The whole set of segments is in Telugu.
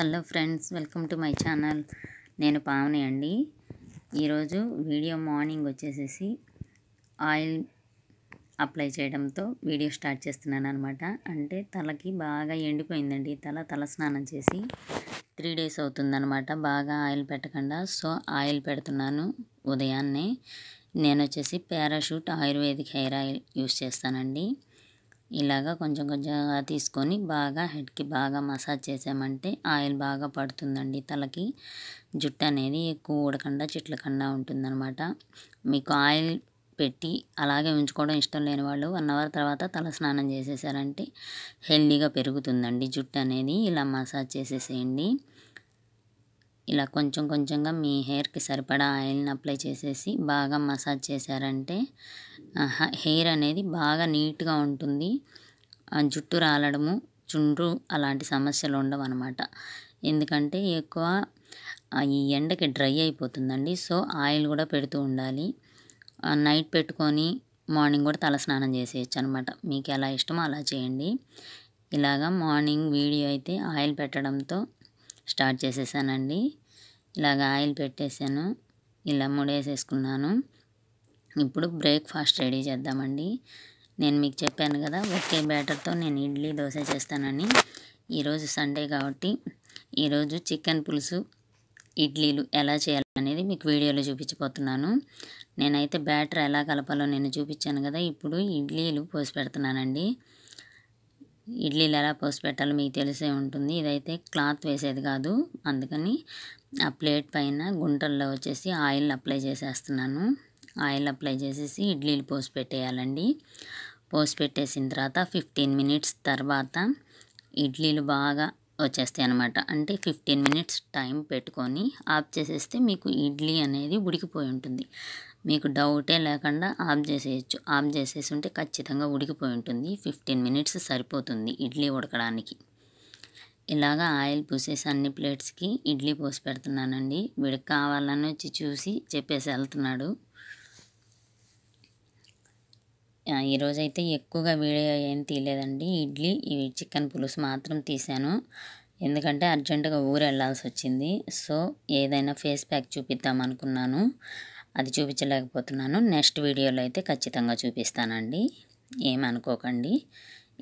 hello friends welcome to my channel నేను పావని అండి ఈరోజు వీడియో మార్నింగ్ వచ్చేసేసి ఆయిల్ అప్లై చేయడంతో వీడియో స్టార్ట్ చేస్తున్నాను అనమాట అంటే తలకి బాగా ఎండిపోయిందండి తల తల స్నానం చేసి త్రీ డేస్ అవుతుందనమాట బాగా ఆయిల్ పెట్టకుండా సో ఆయిల్ పెడుతున్నాను ఉదయాన్నే నేను వచ్చేసి Parachute ayurvedic hair oil use చేస్తానండి ఇలాగ కొంచెం కొంచెంగా తీసుకొని బాగా హెడ్కి బాగా మసాజ్ చేసామంటే ఆయిల్ బాగా పడుతుందండి తలకి జుట్టు అనేది ఎక్కువ ఊడకుండా కన్నా ఉంటుందన్నమాట మీకు ఆయిల్ పెట్టి అలాగే ఉంచుకోవడం ఇష్టం లేని వాళ్ళు వన్ అవర్ తర్వాత తల స్నానం చేసేసారంటే హెల్దీగా పెరుగుతుందండి జుట్టు అనేది ఇలా మసాజ్ చేసేసేయండి ఇలా కొంచెం కొంచెంగా మీ హెయిర్కి సరిపడా ఆయిల్ని అప్లై చేసేసి బాగా మసాజ్ చేశారంటే హెయిర్ అనేది బాగా నీట్గా ఉంటుంది జుట్టు రాలడము చుండ్రు అలాంటి సమస్యలు ఉండవు అనమాట ఎందుకంటే ఎక్కువ ఈ ఎండకి డ్రై అయిపోతుందండి సో ఆయిల్ కూడా పెడుతూ ఉండాలి నైట్ పెట్టుకొని మార్నింగ్ కూడా తలస్నానం చేసేయచ్చు అనమాట మీకు ఎలా ఇష్టమో అలా చేయండి ఇలాగా మార్నింగ్ వీడియో అయితే ఆయిల్ పెట్టడంతో స్టార్ట్ చేసేసానండి ఇలాగ ఆయిల్ పెట్టేసాను ఇలా ముడేసేసుకున్నాను ఇప్పుడు బ్రేక్ఫాస్ట్ రెడీ చేద్దామండి నేను మీకు చెప్పాను కదా ఒకే బ్యాటర్తో నేను ఇడ్లీ దోశ చేస్తానని ఈరోజు సండే కాబట్టి ఈరోజు చికెన్ పులుసు ఇడ్లీలు ఎలా చేయాలనేది మీకు వీడియోలో చూపించిపోతున్నాను నేనైతే బ్యాటర్ ఎలా కలపాలో నేను చూపించాను కదా ఇప్పుడు ఇడ్లీలు పోసి పెడుతున్నానండి ఇడ్లీలు ఎలా పోసి పెట్టాలో మీకు తెలిసే ఉంటుంది ఇదైతే క్లాత్ వేసేది కాదు అందుకని ఆ ప్లేట్ పైన గుంటల్లో వచ్చేసి ఆయిల్ అప్లై చేసేస్తున్నాను ఆయిల్ అప్లై చేసేసి ఇడ్లీలు పోసి పెట్టేయాలండి పోసి పెట్టేసిన తర్వాత ఫిఫ్టీన్ మినిట్స్ తర్వాత ఇడ్లీలు బాగా వచ్చేస్తాయి అనమాట అంటే ఫిఫ్టీన్ మినిట్స్ టైం పెట్టుకొని ఆఫ్ చేసేస్తే మీకు ఇడ్లీ అనేది ఉడికిపోయి ఉంటుంది మీకు డౌటే లేకుండా ఆఫ్ చేసేయచ్చు ఆఫ్ చేసేసి ఉంటే ఖచ్చితంగా ఉడికిపోయి ఉంటుంది ఫిఫ్టీన్ మినిట్స్ సరిపోతుంది ఇడ్లీ ఉడకడానికి ఇలాగా ఆయిల్ పూసేసి అన్ని ప్లేట్స్కి ఇడ్లీ పోసి పెడుతున్నానండి వీడికి కావాలని వచ్చి చూసి చెప్పేసి వెళ్తున్నాడు ఈరోజైతే ఎక్కువగా వీడియో ఏం తీయలేదండి ఇడ్లీ ఇవి చికెన్ పులుసు మాత్రం తీశాను ఎందుకంటే అర్జెంటుగా ఊరు వెళ్ళాల్సి వచ్చింది సో ఏదైనా ఫేస్ ప్యాక్ చూపిద్దాం అనుకున్నాను అది చూపించలేకపోతున్నాను నెక్స్ట్ వీడియోలో అయితే ఖచ్చితంగా చూపిస్తానండి ఏమనుకోకండి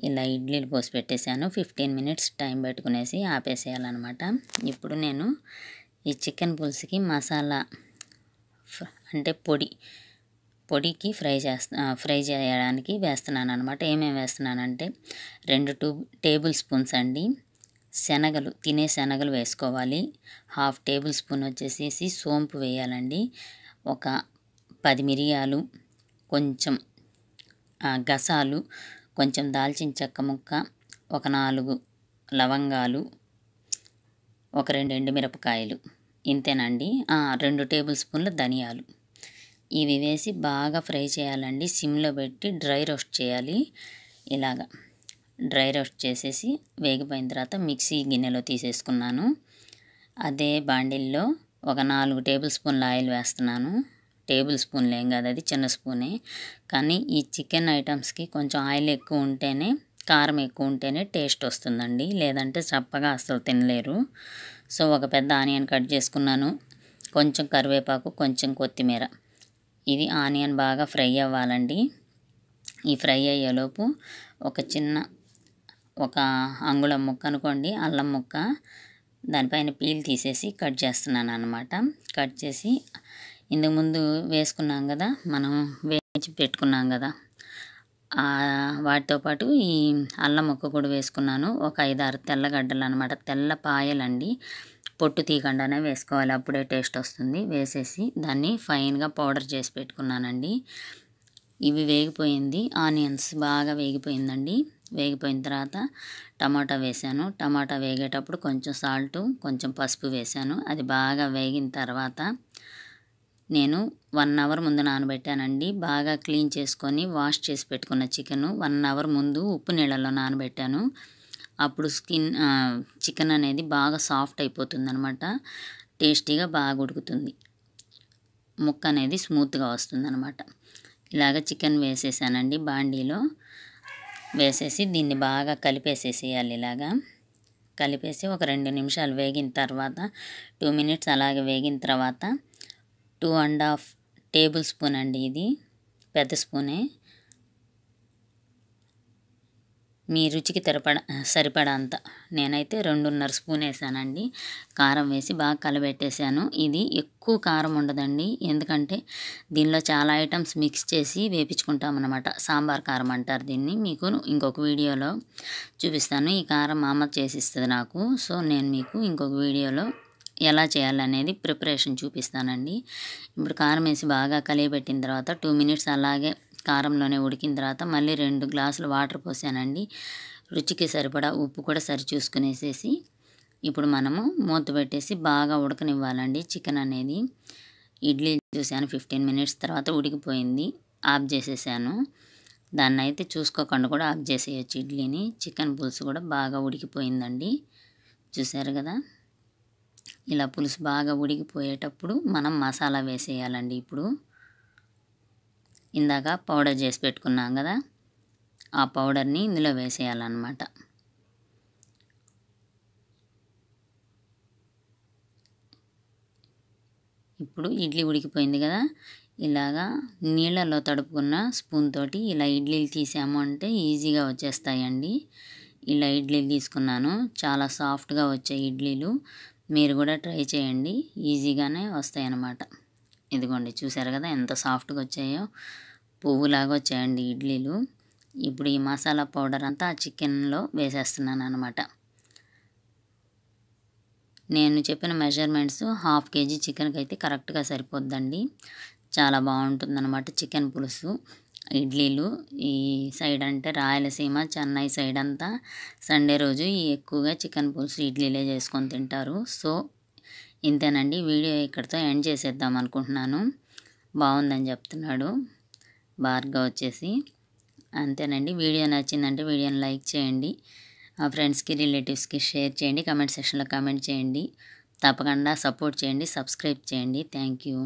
ఇలా ఇడ్లీలు పోసి పెట్టేశాను ఫిఫ్టీన్ మినిట్స్ టైం పెట్టుకునేసి ఆపేసేయాలన్నమాట ఇప్పుడు నేను ఈ చికెన్ పులుసుకి మసాలా అంటే పొడి పొడికి ఫ్రై చేస్తా ఫ్రై చేయడానికి వేస్తున్నాను అనమాట ఏమేమి వేస్తున్నానంటే రెండు టూ టేబుల్ స్పూన్స్ అండి శనగలు తినే శనగలు వేసుకోవాలి హాఫ్ టేబుల్ స్పూన్ వచ్చేసేసి సోంపు వేయాలండి ఒక పది మిరియాలు కొంచెం గసాలు కొంచెం దాల్చిన చెక్క ముక్క ఒక నాలుగు లవంగాలు ఒక రెండు ఎండుమిరపకాయలు ఇంతేనండి రెండు టేబుల్ స్పూన్ల ధనియాలు ఇవి వేసి బాగా ఫ్రై చేయాలండి సిమ్లో పెట్టి డ్రై రోస్ట్ చేయాలి ఇలాగా డ్రై రోస్ట్ చేసేసి వేగిపోయిన తర్వాత మిక్సీ గిన్నెలో తీసేసుకున్నాను అదే బాండిల్లో ఒక నాలుగు టేబుల్ స్పూన్ల ఆయిల్ వేస్తున్నాను టేబుల్ స్పూన్లు ఏం కాదు అది చిన్న స్పూనే కానీ ఈ చికెన్ ఐటమ్స్కి కొంచెం ఆయిల్ ఎక్కువ ఉంటేనే కారం ఎక్కువ ఉంటేనే టేస్ట్ వస్తుందండి లేదంటే చప్పగా అస్సలు తినలేరు సో ఒక పెద్ద ఆనియన్ కట్ చేసుకున్నాను కొంచెం కరివేపాకు కొంచెం కొత్తిమీర ఇది ఆనియన్ బాగా ఫ్రై అవ్వాలండి ఈ ఫ్రై అయ్యేలోపు ఒక చిన్న ఒక అంగుళం ముక్క అనుకోండి అల్లం ముక్క దానిపైన పీల్ తీసేసి కట్ చేస్తున్నాను అనమాట కట్ చేసి ఇంతకుముందు వేసుకున్నాం కదా మనం వేయించి పెట్టుకున్నాం కదా వాటితో పాటు ఈ అల్లం ముక్క కూడా వేసుకున్నాను ఒక ఐదారు తెల్లగడ్డలు అనమాట తెల్ల పాయలండి పొట్టు తీయకుండానే వేసుకోవాలి అప్పుడే టేస్ట్ వస్తుంది వేసేసి దాన్ని ఫైన్గా పౌడర్ చేసి పెట్టుకున్నానండి ఇవి వేగిపోయింది ఆనియన్స్ బాగా వేగిపోయిందండి వేగిపోయిన తర్వాత టమాటా వేశాను టమాటా వేగేటప్పుడు కొంచెం సాల్ట్ కొంచెం పసుపు వేశాను అది బాగా వేగిన తర్వాత నేను వన్ అవర్ ముందు నానబెట్టానండి బాగా క్లీన్ చేసుకొని వాష్ చేసి పెట్టుకున్న చికెను వన్ అవర్ ముందు ఉప్పు నీళ్ళలో నానబెట్టాను అప్పుడు స్కిన్ చికెన్ అనేది బాగా సాఫ్ట్ అయిపోతుంది అనమాట టేస్టీగా బాగా ఉడుకుతుంది ముక్క అనేది స్మూత్గా వస్తుంది అనమాట ఇలాగ చికెన్ వేసేసానండి బాండీలో వేసేసి దీన్ని బాగా కలిపేసేసేయాలి ఇలాగా కలిపేసి ఒక రెండు నిమిషాలు వేగిన తర్వాత టూ మినిట్స్ అలాగే వేగిన తర్వాత two and half tablespoon అండి ఇది పెద్ద స్పూనే మీ రుచికి తెరపడ సరిపడా అంత నేనైతే రెండున్నర స్పూన్ వేసానండి కారం వేసి బాగా కలబెట్టేశాను ఇది ఎక్కువ కారం ఉండదండి ఎందుకంటే దీనిలో చాలా ఐటమ్స్ మిక్స్ చేసి వేపించుకుంటామన్నమాట సాంబార్ కారం అంటారు దీన్ని మీకు ఇంకొక వీడియోలో చూపిస్తాను ఈ కారం మామ చేసి చేసిస్తుంది నాకు సో నేను మీకు ఇంకొక వీడియోలో ఎలా చేయాలనేది ప్రిపరేషన్ చూపిస్తానండి ఇప్పుడు కారం వేసి బాగా కలియబెట్టిన తర్వాత టూ మినిట్స్ అలాగే కారంలోనే ఉడికిన తర్వాత మళ్ళీ రెండు గ్లాసులు వాటర్ పోసానండి రుచికి సరిపడా ఉప్పు కూడా సరి చూసుకునేసేసి ఇప్పుడు మనము మూత పెట్టేసి బాగా ఉడకనివ్వాలండి చికెన్ అనేది ఇడ్లీ చూశాను ఫిఫ్టీన్ మినిట్స్ తర్వాత ఉడికిపోయింది ఆఫ్ చేసేసాను దాన్ని అయితే చూసుకోకుండా కూడా ఆఫ్ చేసేయచ్చు ఇడ్లీని చికెన్ పులుసు కూడా బాగా ఉడికిపోయిందండి చూశారు కదా ఇలా పులుసు బాగా ఉడికిపోయేటప్పుడు మనం మసాలా వేసేయాలండి ఇప్పుడు ఇందాక పౌడర్ చేసి పెట్టుకున్నాం కదా ఆ పౌడర్ని ఇందులో వేసేయాలన్నమాట ఇప్పుడు ఇడ్లీ ఉడికిపోయింది కదా ఇలాగా నీళ్ళలో తడుపుకున్న స్పూన్ తోటి ఇలా ఇడ్లీలు తీసాము అంటే ఈజీగా వచ్చేస్తాయండి ఇలా ఇడ్లీలు తీసుకున్నాను చాలా సాఫ్ట్గా వచ్చే ఇడ్లీలు మీరు కూడా ట్రై చేయండి ఈజీగానే వస్తాయి అన్నమాట ఇదిగోండి చూసారు కదా ఎంత సాఫ్ట్గా వచ్చాయో పువ్వులాగా వచ్చాయండి ఇడ్లీలు ఇప్పుడు ఈ మసాలా పౌడర్ అంతా ఆ చికెన్లో వేసేస్తున్నాను అనమాట నేను చెప్పిన మెజర్మెంట్స్ హాఫ్ కేజీ చికెన్కి అయితే కరెక్ట్గా సరిపోద్దండి చాలా బాగుంటుందన్నమాట చికెన్ పులుసు ఇడ్లీలు ఈ సైడ్ అంటే రాయలసీమ చెన్నై సైడ్ అంతా సండే రోజు ఎక్కువగా చికెన్ పులుసు ఇడ్లీలే చేసుకొని తింటారు సో ఇంతేనండి వీడియో ఇక్కడితో ఎండ్ చేసేద్దాం అనుకుంటున్నాను బాగుందని చెప్తున్నాడు బార్గా వచ్చేసి అంతేనండి వీడియో నచ్చిందంటే వీడియోని లైక్ చేయండి ఆ ఫ్రెండ్స్కి రిలేటివ్స్కి షేర్ చేయండి కమెంట్ సెక్షన్లో కమెంట్ చేయండి తప్పకుండా సపోర్ట్ చేయండి సబ్స్క్రైబ్ చేయండి థ్యాంక్ యూ